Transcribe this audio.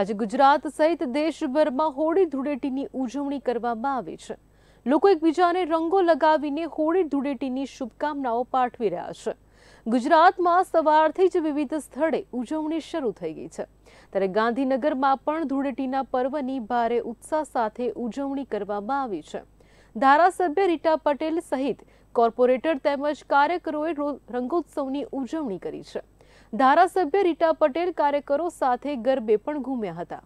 આજે ગુજરાત સહિત દેશભરમાં હોળી ધૂળેટીની ઉજવણી કરવામાં આવી છે લોકો એકબીજાને રંગો લગાવીને હોળી ધૂળેટીની શુભકામનાઓ પાઠવી રહ્યા છે ગુજરાતમાં સવારથી જ વિવિધ સ્થળે ઉજવણી શરૂ થઈ ગઈ છે ત્યારે ગાંધીનગરમાં પણ ધૂળેટીના પર્વની ભારે ઉત્સાહ સાથે ઉજવણી કરવામાં આવી છે ધારાસભ્ય રીટા પટેલ સહિત કોર્પોરેટર તેમજ કાર્યકરોએ રંગોત્સવની ઉજવણી કરી છે ધારાસભ્ય રીટા પટેલ કાર્યકરો સાથે ગરબે પણ ઘૂમ્યા હતા